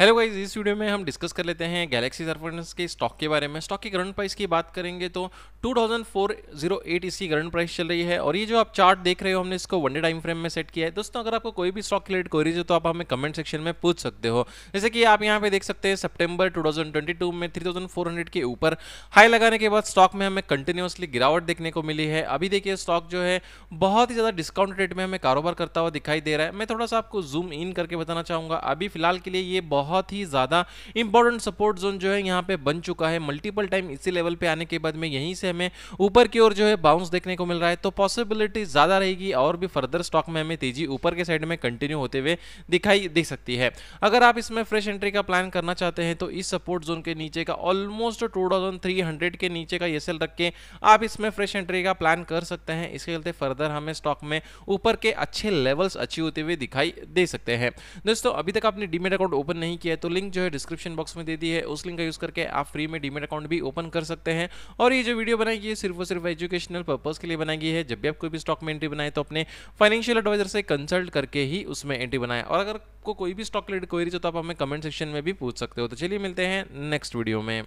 hello guys इस video में हम डिस्कस कर लेते हैं गैलेक्सी सर्फेस के स्टॉक के बारे में स्टॉक की करंट प्राइस की बात करेंगे तो 2408 इसकी करंट प्राइस चल रही है और ये जो आप चार्ट देख रहे हो हमने इसको वनडे टाइम फ्रेम में सेट किया है दोस्तों अगर आपको कोई भी स्टॉक के रिलेटेड क्वेरीज हो तो आप हमें कमेंट सेक्शन में पूछ सकते हो जैसे कि आप यहाँ पे देख सकते हैं सेप्टेम्बर टू में थ्री के ऊपर हाई लगाने के बाद स्टॉक में हमें कंटिन्यूसली गिरावट देखने को मिली है अभी देखिए स्टॉक जो है बहुत ही ज़्यादा डिस्काउंट रेट में हमें कारोबार करता हुआ दिखाई दे रहा है मैं थोड़ा सा आपको जूम इन करके बताना चाहूँगा अभी फिलहाल के लिए ये बहुत बहुत ही ज़्यादा इंपॉर्टेंट सपोर्ट जोन जो है यहाँ पे बन चुका है मल्टीपल टाइम इसी लेवल पे आने के बाद में यहीं से हमें ऊपर की ओर जो है बाउंस देखने को मिल रहा है तो पॉसिबिलिटी ज़्यादा रहेगी और भी फर्दर स्टॉक में हमें तेजी ऊपर के साइड में कंटिन्यू होते हुए दिखाई दे सकती है अगर आप इसमें फ्रेश एंट्री का प्लान करना चाहते हैं तो इस सपोर्ट जोन के नीचे का ऑलमोस्ट टू के नीचे का एस रख के आप इसमें फ्रेश एंट्री का प्लान कर सकते हैं इसके चलते फर्दर हमें स्टॉक में ऊपर के अच्छे लेवल्स अचीव होते हुए दिखाई दे सकते हैं दोस्तों अभी तक आपने डीमेट अकाउंट ओपन नहीं नहीं किया है तो लिंक जो है डिस्क्रिप्शन बॉक्स में दे दी है उस लिंक का यूज़ करके आप फ्री में डीमेट अकाउंट भी ओपन कर सकते हैं और ये जो वीडियो बनाई गई है सिर्फ और सिर्फ एजुकेशनल पर्पज़ के लिए बनाई गई है जब भी आप कोई भी स्टॉक में एंट्री बनाए तो अपने फाइनेंशियल एडवाइजर से कंसल्ट करके ही उसमें एंट्री बनाए और अगर आपको कोई भी स्टॉक रिलेटेड क्वेरीज हो तो आप हमें कमेंट सेक्शन में भी पूछ सकते हो तो चलिए मिलते हैं नेक्स्ट वीडियो में